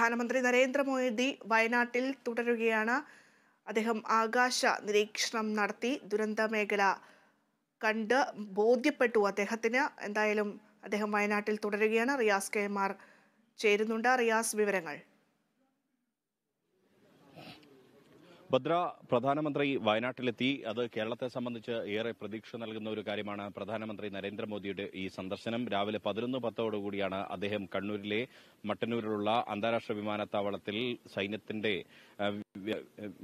പ്രധാനമന്ത്രി നരേന്ദ്രമോദി വയനാട്ടിൽ തുടരുകയാണ് അദ്ദേഹം ആകാശ നിരീക്ഷണം നടത്തി ദുരന്ത മേഖല കണ്ട് ബോധ്യപ്പെട്ടു അദ്ദേഹത്തിന് എന്തായാലും അദ്ദേഹം വയനാട്ടിൽ തുടരുകയാണ് റിയാസ് കെ ചേരുന്നുണ്ട് റിയാസ് വിവരങ്ങൾ ഭദ്ര പ്രധാനമന്ത്രി വയനാട്ടിലെത്തി അത് കേരളത്തെ സംബന്ധിച്ച് ഏറെ പ്രതീക്ഷ നൽകുന്ന ഒരു കാര്യമാണ് പ്രധാനമന്ത്രി നരേന്ദ്രമോദിയുടെ ഈ സന്ദർശനം രാവിലെ പതിനൊന്ന് പത്തോടുകൂടിയാണ് അദ്ദേഹം കണ്ണൂരിലെ മട്ടന്നൂരിലുള്ള അന്താരാഷ്ട്ര വിമാനത്താവളത്തിൽ സൈന്യത്തിന്റെ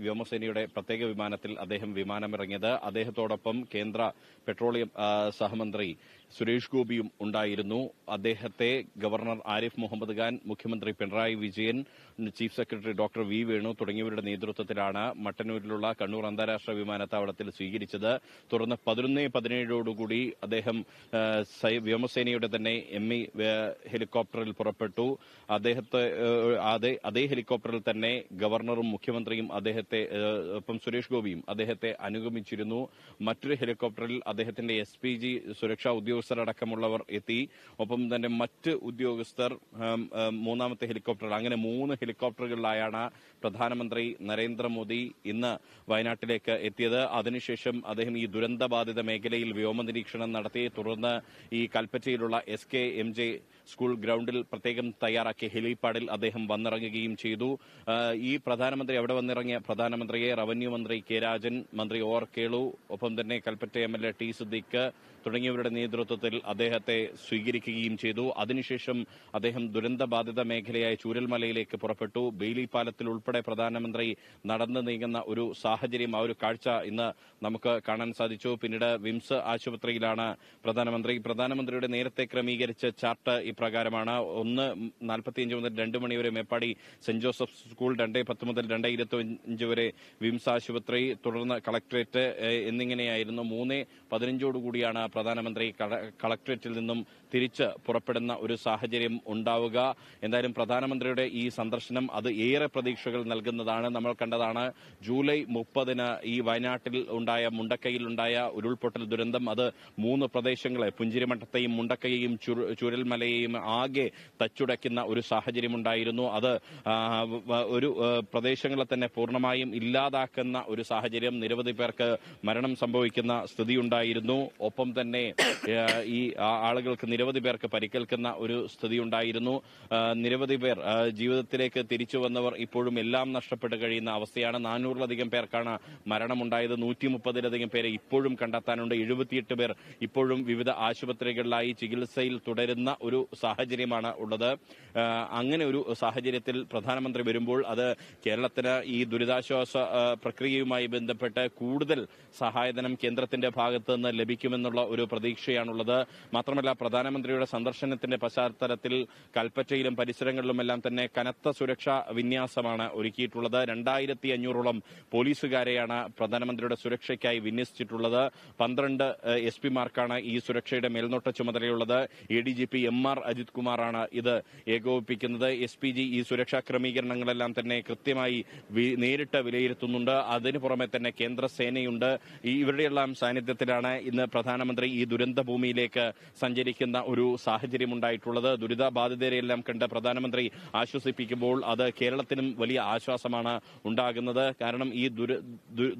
വ്യോമസേനയുടെ പ്രത്യേക വിമാനത്തിൽ അദ്ദേഹം വിമാനമിറങ്ങിയത് അദ്ദേഹത്തോടൊപ്പം കേന്ദ്ര പെട്രോളിയം സഹമന്ത്രി സുരേഷ് ഗോപിയും ഉണ്ടായിരുന്നു അദ്ദേഹത്തെ ഗവർണർ ആരിഫ് മുഹമ്മദ് ഖാൻ മുഖ്യമന്ത്രി Pinarayi Vijayan chief secretary doctor V Venu തുടങ്ങിയവരുടെ നേതൃത്വത്തിലാണ് മട്ടന്നൂരിലുള്ള കണ്ണൂർ അന്താരാഷ്ട്ര വിമാനത്താവളത്തിൽ സ്വീകരിച്ചത് തുടർന്ന് പതിനൊന്ന് പതിനേഴോടുകൂടി അദ്ദേഹം വ്യോമസേനയുടെ തന്നെ എം ഇ ഹെലികോപ്റ്ററിൽ പുറപ്പെട്ടു അദ്ദേഹത്തെ അതേ ഹെലികോപ്റ്ററിൽ തന്നെ ഗവർണറും മുഖ്യമന്ത്രി മന്ത്രിയും അദ്ദേഹത്തെ ഒപ്പം സുരേഷ് ഗോപിയും അദ്ദേഹത്തെ അനുഗമിച്ചിരുന്നു മറ്റൊരു ഹെലികോപ്റ്ററിൽ അദ്ദേഹത്തിന്റെ എസ് പി ജി സുരക്ഷാ ഉദ്യോഗസ്ഥരടക്കമുള്ളവർ എത്തി ഒപ്പം തന്നെ മറ്റ് ഉദ്യോഗസ്ഥർ മൂന്നാമത്തെ ഹെലികോപ്റ്റർ അങ്ങനെ മൂന്ന് ഹെലികോപ്റ്ററുകളിലായാണ് പ്രധാനമന്ത്രി നരേന്ദ്രമോദി ഇന്ന് വയനാട്ടിലേക്ക് എത്തിയത് അതിനുശേഷം അദ്ദേഹം ഈ ദുരന്തബാധിത മേഖലയിൽ വ്യോമ നിരീക്ഷണം നടത്തി തുടർന്ന് ഈ കൽപ്പറ്റയിലുള്ള S K M J school ഗ്രൌണ്ടിൽ പ്രത്യേകം തയ്യാറാക്കിയ ഹെലിപാഡിൽ അദ്ദേഹം വന്നിറങ്ങുകയും ചെയ്തു ഈ പ്രധാനമന്ത്രി അവിടെ വന്നിറങ്ങിയ പ്രധാനമന്ത്രിയെ റവന്യൂ മന്ത്രി കെ രാജൻ മന്ത്രി ഓർ കേളു ഒപ്പം തന്നെ Kalpetta M L A T Siddique തുടങ്ങിയവരുടെ നേതൃത്വത്തിൽ അദ്ദേഹത്തെ സ്വീകരിക്കുകയും ചെയ്തു അതിനുശേഷം അദ്ദേഹം ദുരന്തബാധിത മേഖലയായ ചൂരൽമലയിലേക്ക് പുറപ്പെട്ടു ബെയിലി പാലത്തിൽ ഉൾപ്പെടെ പ്രധാനമന്ത്രി നടന്നു നീങ്ങുന്ന ഒരു സാഹചര്യം ആ ഒരു കാഴ്ച ഇന്ന് നമുക്ക് കാണാൻ സാധിച്ചു പിന്നീട് വിംസ് ആശുപത്രിയിലാണ് പ്രധാനമന്ത്രി പ്രധാനമന്ത്രിയുടെ നേരത്തെ ക്രമീകരിച്ച ചാർട്ട് ഇപ്രകാരമാണ് ഒന്ന് നാൽപ്പത്തിയഞ്ച് മുതൽ രണ്ട് മണിവരെ മേപ്പാടി സെന്റ് ജോസഫ് സ്കൂൾ രണ്ടേ പത്ത് മുതൽ രണ്ടേ ഇരുപത്തിയഞ്ച് വരെ വിംസ് ആശുപത്രി തുടർന്ന് കളക്ടറേറ്റ് എന്നിങ്ങനെയായിരുന്നു മൂന്ന് പതിനഞ്ചോടുകൂടിയാണ് പ്രധാനമന്ത്രി കളക്ടറേറ്റിൽ നിന്നും തിരിച്ച് പുറപ്പെടുന്ന ഒരു സാഹചര്യം ഉണ്ടാവുക എന്തായാലും പ്രധാനമന്ത്രിയുടെ ഈ സന്ദർശനം അത് ഏറെ പ്രതീക്ഷകൾ നൽകുന്നതാണ് നമ്മൾ കണ്ടതാണ് ജൂലൈ മുപ്പതിന് ഈ വയനാട്ടിൽ ഉണ്ടായ മുണ്ടക്കയിലുണ്ടായ ഉരുൾപൊട്ടൽ ദുരന്തം അത് മൂന്ന് പ്രദേശങ്ങളെ പുഞ്ചിരിമഠത്തെയും മുണ്ടക്കയെയും ചുരൽമലയെയും ആകെ തച്ചുടയ്ക്കുന്ന ഒരു സാഹചര്യമുണ്ടായിരുന്നു അത് ഒരു പ്രദേശങ്ങളെ തന്നെ പൂർണ്ണമായും ഇല്ലാതാക്കുന്ന ഒരു സാഹചര്യം നിരവധി പേർക്ക് മരണം സംഭവിക്കുന്ന സ്ഥിതി ഉണ്ടായിരുന്നു ഒപ്പം തന്നെ ഈ ആളുകൾക്ക് നിരവധി പേർക്ക് പരിക്കേൽക്കുന്ന ഒരു സ്ഥിതി ഉണ്ടായിരുന്നു നിരവധി പേർ ജീവിതത്തിലേക്ക് തിരിച്ചു വന്നവർ ഇപ്പോഴും എല്ലാം നഷ്ടപ്പെട്ട് കഴിയുന്ന അവസ്ഥയാണ് നാനൂറിലധികം പേർക്കാണ് മരണമുണ്ടായത് നൂറ്റി മുപ്പതിലധികം പേരെ ഇപ്പോഴും കണ്ടെത്താനുണ്ട് എഴുപത്തിയെട്ട് പേർ ഇപ്പോഴും വിവിധ ആശുപത്രികളിലായി ചികിത്സയിൽ തുടരുന്ന ഒരു സാഹചര്യമാണ് ഉള്ളത് അങ്ങനെ ഒരു സാഹചര്യത്തിൽ പ്രധാനമന്ത്രി വരുമ്പോൾ അത് കേരളത്തിന് ഈ ദുരിതാശ്വാസ പ്രക്രിയയുമായി ബന്ധപ്പെട്ട് കൂടുതൽ സഹായധനം കേന്ദ്രത്തിന്റെ ഭാഗത്തു നിന്ന് ലഭിക്കുമെന്നുള്ള ഒരു പ്രതീക്ഷയാണുള്ളത് മാത്രമല്ല പ്രധാനമന്ത്രിയുടെ സന്ദർശനത്തിന്റെ പശ്ചാത്തലത്തിൽ കൽപ്പറ്റയിലും പരിസരങ്ങളിലുമെല്ലാം തന്നെ കനത്ത സുരക്ഷാ വിന്യാസമാണ് ഒരുക്കിയിട്ടുള്ളത് രണ്ടായിരത്തി അഞ്ഞൂറോളം പോലീസുകാരെയാണ് പ്രധാനമന്ത്രിയുടെ സുരക്ഷയ്ക്കായി വിന്യസിച്ചിട്ടുള്ളത് പന്ത്രണ്ട് എസ് പിമാർക്കാണ് ഈ സുരക്ഷയുടെ മേൽനോട്ട ചുമതലയുള്ളത് A D G P M R Ajith കുമാറാണ് ഇത് ഏകോപിപ്പിക്കുന്നത് എസ് പി ജി ഈ സുരക്ഷാ ക്രമീകരണങ്ങളെല്ലാം തന്നെ കൃത്യമായി നേരിട്ട് വിലയിരുത്തുന്നുണ്ട് അതിനു പുറമെ തന്നെ കേന്ദ്ര സേനയുണ്ട് ഇവരുടെയെല്ലാം സാന്നിധ്യത്തിലാണ് ഇന്ന് പ്രധാനമന്ത്രി ഈ ദുരന്ത ഭൂമിയിലേക്ക് സഞ്ചരിക്കുന്ന ഒരു സാഹചര്യം ഉണ്ടായിട്ടുള്ളത് ദുരിതബാധിതരെയെല്ലാം കണ്ട് പ്രധാനമന്ത്രി ആശ്വസിപ്പിക്കുമ്പോൾ അത് കേരളത്തിനും വലിയ ആശ്വാസമാണ് ഉണ്ടാകുന്നത് കാരണം ഈ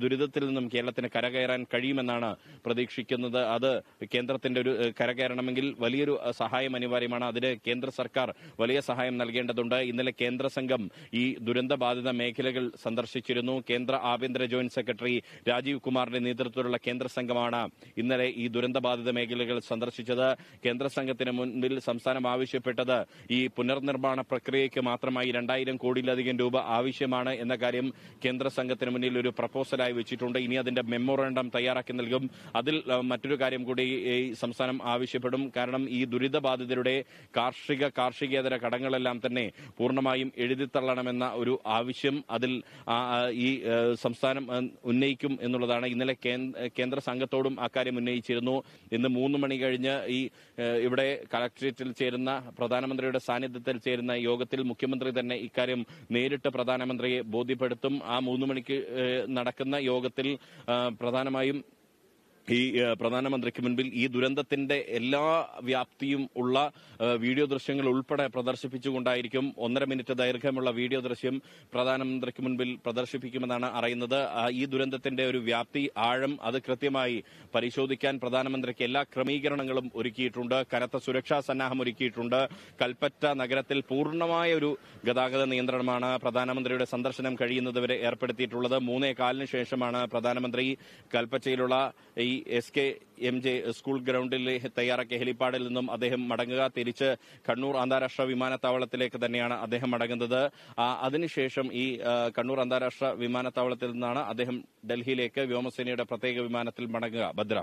ദുരിതത്തിൽ നിന്നും കേരളത്തിന് കരകയറാൻ കഴിയുമെന്നാണ് പ്രതീക്ഷിക്കുന്നത് അത് കേന്ദ്രത്തിന്റെ ഒരു കരകയറണമെങ്കിൽ വലിയൊരു സഹായം അനിവാര്യമാണ് അതിന് കേന്ദ്ര സർക്കാർ വലിയ സഹായം നൽകേണ്ടതുണ്ട് ഇന്നലെ കേന്ദ്ര സംഘം ഈ ദുരന്തബാധിത മേഖലകൾ ജില്ലകൾ സന്ദർശിച്ചിരുന്നു കേന്ദ്ര ആഭ്യന്തര ജോയിന്റ് സെക്രട്ടറി രാജീവ് കുമാറിന്റെ നേതൃത്വത്തിലുള്ള കേന്ദ്ര സംഘമാണ് ഇന്നലെ ഈ ദുരന്തബാധിത മേഖലകൾ സന്ദർശിച്ചത് കേന്ദ്ര സംഘത്തിന് മുൻപിൽ സംസ്ഥാനം ആവശ്യപ്പെട്ടത് ഈ പുനർനിർമ്മാണ പ്രക്രിയയ്ക്ക് മാത്രമായി രണ്ടായിരം കോടിയിലധികം രൂപ ആവശ്യമാണ് എന്ന കാര്യം കേന്ദ്ര സംഘത്തിന് മുന്നിൽ ഒരു പ്രപ്പോസലായി വെച്ചിട്ടുണ്ട് ഇനി അതിന്റെ മെമ്മോറണ്ടം തയ്യാറാക്കി നൽകും അതിൽ മറ്റൊരു കാര്യം കൂടി സംസ്ഥാനം ആവശ്യപ്പെടും കാരണം ഈ ദുരിതബാധിതരുടെ കാർഷിക കാർഷികേതര കടങ്ങളെല്ലാം തന്നെ പൂർണ്ണമായും എഴുതിത്തള്ളണമെന്ന ഒരു ആവശ്യം അതിൽ അതിൽ ഈ സംസ്ഥാനം ഉന്നയിക്കും എന്നുള്ളതാണ് ഇന്നലെ കേന്ദ്ര സംഘത്തോടും അക്കാര്യം ഉന്നയിച്ചിരുന്നു ഇന്ന് മൂന്ന് മണി കഴിഞ്ഞ് ഈ ഇവിടെ കളക്ട്രേറ്റിൽ ചേരുന്ന പ്രധാനമന്ത്രിയുടെ സാന്നിധ്യത്തിൽ ചേരുന്ന യോഗത്തിൽ മുഖ്യമന്ത്രി തന്നെ ഇക്കാര്യം നേരിട്ട് പ്രധാനമന്ത്രിയെ ബോധ്യപ്പെടുത്തും ആ മൂന്ന് മണിക്ക് നടക്കുന്ന യോഗത്തിൽ പ്രധാനമായും ഈ പ്രധാനമന്ത്രിക്ക് മുൻപിൽ ഈ ദുരന്തത്തിന്റെ എല്ലാ വ്യാപ്തിയും ഉള്ള വീഡിയോ ദൃശ്യങ്ങൾ ഉൾപ്പെടെ പ്രദർശിപ്പിച്ചുകൊണ്ടായിരിക്കും ഒന്നര മിനിറ്റ് ദൈർഘ്യമുള്ള വീഡിയോ ദൃശ്യം പ്രധാനമന്ത്രിക്ക് മുൻപിൽ പ്രദർശിപ്പിക്കുമെന്നാണ് അറിയുന്നത് ഈ ദുരന്തത്തിന്റെ ഒരു വ്യാപ്തി ആഴം അത് കൃത്യമായി പരിശോധിക്കാൻ പ്രധാനമന്ത്രിക്ക് എല്ലാ ക്രമീകരണങ്ങളും ഒരുക്കിയിട്ടുണ്ട് കനത്ത സുരക്ഷാ സന്നാഹം ഒരുക്കിയിട്ടുണ്ട് കൽപ്പറ്റ നഗരത്തിൽ പൂർണ്ണമായ ഒരു ഗതാഗത നിയന്ത്രണമാണ് പ്രധാനമന്ത്രിയുടെ സന്ദർശനം കഴിയുന്നതുവരെ ഏർപ്പെടുത്തിയിട്ടുള്ളത് മൂന്നേ കാലിന് ശേഷമാണ് പ്രധാനമന്ത്രി കൽപ്പറ്റയിലുള്ള ഈ S K M J school ഗ്രൗണ്ടിൽ തയ്യാറാക്കിയ ഹെലിപ്പാഡിൽ നിന്നും അദ്ദേഹം മടങ്ങുക തിരിച്ച് കണ്ണൂർ അന്താരാഷ്ട്ര വിമാനത്താവളത്തിലേക്ക് തന്നെയാണ് അദ്ദേഹം മടങ്ങുന്നത് അതിനുശേഷം ഈ കണ്ണൂർ അന്താരാഷ്ട്ര വിമാനത്താവളത്തിൽ നിന്നാണ് അദ്ദേഹം ഡൽഹിയിലേക്ക് വ്യോമസേനയുടെ പ്രത്യേക വിമാനത്തിൽ മടങ്ങുക ഭദ്ര